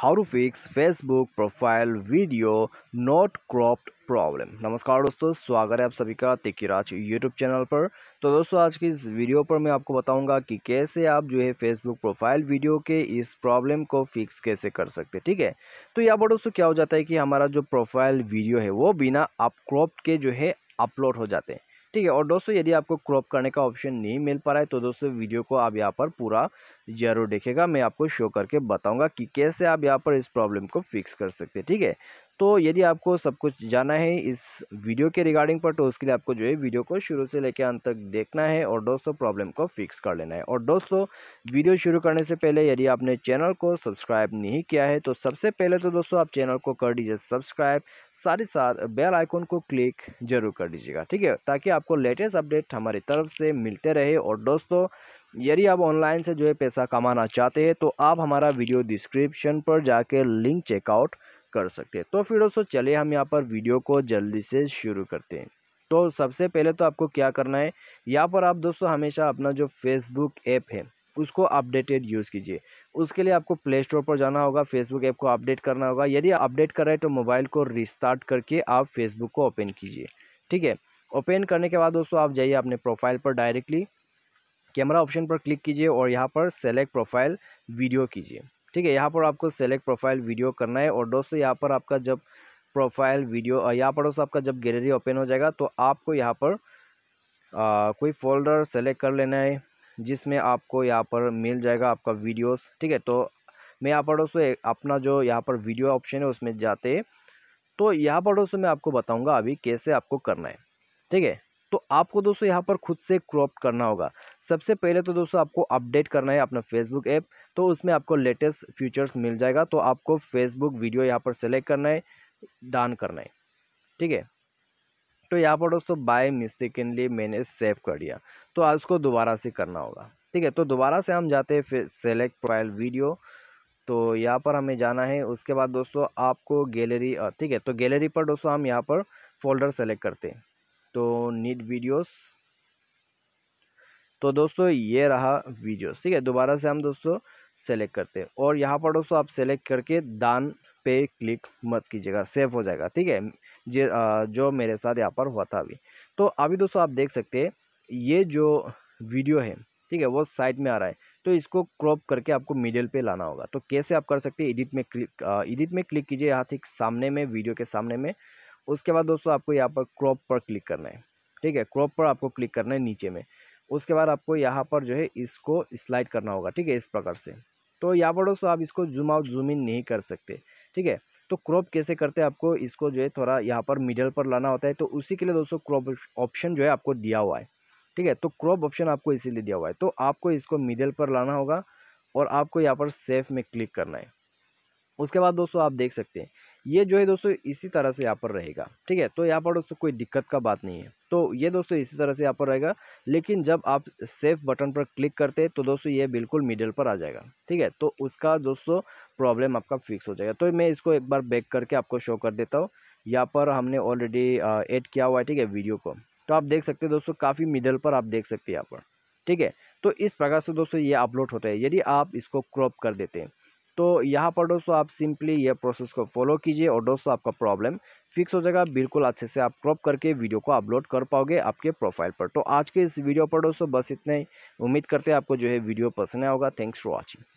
how to fix Facebook profile video not cropped problem नमस्कार दोस्तों स्वागत है आप सभी का तिकिराज यूट्यूब चैनल पर तो दोस्तों आज की इस वीडियो पर मैं आपको बताऊंगा कि कैसे आप जो है फेसबुक प्रोफाइल वीडियो के इस प्रॉब्लम को फिक्स कैसे कर सकते हैं ठीक है तो यहाँ पर दोस्तों क्या हो जाता है कि हमारा जो प्रोफाइल वीडियो है वो बिना अपक्रॉप्ड के जो है अपलोड हो जाते हैं ठीक है और दोस्तों यदि आपको क्रॉप करने का ऑप्शन नहीं मिल पा रहा है तो दोस्तों वीडियो को आप यहाँ पर पूरा ज़रूर देखेगा मैं आपको शो करके बताऊंगा कि कैसे आप यहाँ पर इस प्रॉब्लम को फिक्स कर सकते हैं ठीक है तो यदि आपको सब कुछ जाना है इस वीडियो के रिगार्डिंग पर तो उसके लिए आपको जो है वीडियो को शुरू से लेकर अंत तक देखना है और दोस्तों प्रॉब्लम को फिक्स कर लेना है और दोस्तों वीडियो शुरू करने से पहले यदि आपने चैनल को सब्सक्राइब नहीं किया है तो सबसे पहले तो दोस्तों आप चैनल को कर दीजिए सब्सक्राइब साथ ही साथ बेल आइकॉन को क्लिक जरूर कर दीजिएगा ठीक है ताकि आपको लेटेस्ट अपडेट हमारी तरफ से मिलते रहे और दोस्तों यदि आप ऑनलाइन से जो है पैसा कमाना चाहते हैं तो आप हमारा वीडियो डिस्क्रिप्शन पर जाके लिंक चेकआउट कर सकते हैं तो फिर दोस्तों चलिए हम यहाँ पर वीडियो को जल्दी से शुरू करते हैं तो सबसे पहले तो आपको क्या करना है यहाँ पर आप दोस्तों हमेशा अपना जो फेसबुक ऐप है उसको अपडेटेड यूज़ कीजिए उसके लिए आपको प्ले स्टोर पर जाना होगा फेसबुक ऐप को अपडेट करना होगा यदि अपडेट कर रहे हैं तो मोबाइल को रिस्टार्ट करके आप फेसबुक को ओपन कीजिए ठीक है ओपन करने के बाद दोस्तों आप जाइए अपने प्रोफाइल पर डायरेक्टली कैमरा ऑप्शन पर क्लिक कीजिए और यहाँ पर सेलेक्ट प्रोफाइल वीडियो कीजिए ठीक है यहाँ पर आपको सेलेक्ट प्रोफाइल वीडियो करना है और दोस्तों यहाँ पर आपका जब प्रोफाइल वीडियो यहाँ पर दोस्तों आपका जब गैलरी ओपन हो जाएगा तो आपको यहाँ पर आ, कोई फोल्डर सेलेक्ट कर लेना है जिसमें आपको यहाँ पर मिल जाएगा आपका वीडियोस ठीक है तो मैं यहाँ पर दोस्तों अपना जो यहाँ पर वीडियो ऑप्शन है उसमें जाते हैं तो यहाँ पर दोस्तों मैं आपको बताऊँगा अभी कैसे आपको करना है ठीक है तो आपको दोस्तों यहाँ पर खुद से क्रॉप करना होगा सबसे पहले तो दोस्तों आपको अपडेट करना है अपना फेसबुक ऐप तो उसमें आपको लेटेस्ट फीचर्स मिल जाएगा तो आपको फेसबुक वीडियो यहाँ पर सेलेक्ट करना है डान करना है ठीक है तो यहाँ पर दोस्तों बाय मिस्टेकनली मैंने सेव कर दिया तो आज को दोबारा से करना होगा ठीक है तो दोबारा से हम जाते हैं फिर सेलेक्ट प्रोफाइल वीडियो तो यहाँ पर हमें जाना है उसके बाद दोस्तों आपको गैलरी ठीक है तो गैलरी पर दोस्तों हम यहाँ पर फोल्डर सेलेक्ट करते हैं तो नीड वीडियोस तो दोस्तों ये रहा वीडियो ठीक है दोबारा से हम दोस्तों सेलेक्ट करते हैं और यहाँ पर दोस्तों आप सेलेक्ट करके दान पे क्लिक मत कीजिएगा सेव हो जाएगा ठीक है जे जो मेरे साथ यहाँ पर हुआ था अभी तो अभी दोस्तों आप देख सकते हैं ये जो वीडियो है ठीक है वो साइड में आ रहा है तो इसको क्रॉप करके आपको मिडिल पे लाना होगा तो कैसे आप कर सकते हैं एडिट में क्लिक एडिट में क्लिक कीजिए यहाँ ठीक सामने में वीडियो के सामने में उसके बाद दोस्तों आपको यहाँ पर क्रॉप पर क्लिक करना है ठीक है क्रॉप पर आपको क्लिक करना है नीचे में उसके बाद आपको यहाँ पर जो है इसको स्लाइड करना होगा ठीक है इस प्रकार से तो यहाँ पर दोस्तों आप इसको जूम आउट जूम इन नहीं कर सकते ठीक है तो क्रॉप कैसे करते हैं आपको इसको जो है थोड़ा यहाँ पर मिडल पर लाना होता है तो उसी के लिए दोस्तों क्रॉप ऑप्शन जो है आपको दिया हुआ है ठीक है तो क्रॉप ऑप्शन आपको इसीलिए दिया हुआ है तो आपको इसको मिडल पर लाना होगा और आपको यहाँ पर सेफ में क्लिक करना है उसके बाद दोस्तों आप देख सकते हैं ये जो है दोस्तों इसी तरह से यहाँ पर रहेगा ठीक है तो यहाँ पर दोस्तों कोई दिक्कत का बात नहीं है तो ये दोस्तों इसी तरह से यहाँ पर रहेगा लेकिन जब आप सेफ बटन पर क्लिक करते हैं तो दोस्तों ये बिल्कुल मिडल पर आ जाएगा ठीक है तो उसका दोस्तों प्रॉब्लम आपका फिक्स हो जाएगा तो मैं इसको एक बार बैक करके आपको शो कर देता हूँ यहाँ पर हमने ऑलरेडी एड किया हुआ है ठीक है वीडियो को तो आप देख सकते हैं दोस्तों काफ़ी मिडल पर आप देख सकते हैं यहाँ पर ठीक है तो इस प्रकार से दोस्तों ये अपलोड होता है यदि आप इसको क्रॉप कर देते हैं तो यहाँ पर दोस्तों आप सिंपली यह प्रोसेस को फॉलो कीजिए और दोस्तों आपका प्रॉब्लम फिक्स हो जाएगा बिल्कुल अच्छे से आप क्रॉप करके वीडियो को अपलोड कर पाओगे आपके प्रोफाइल पर तो आज के इस वीडियो पर दोस्तों बस इतने उम्मीद करते हैं आपको जो है वीडियो पसंद आया होगा थैंक्स फॉर वॉचिंग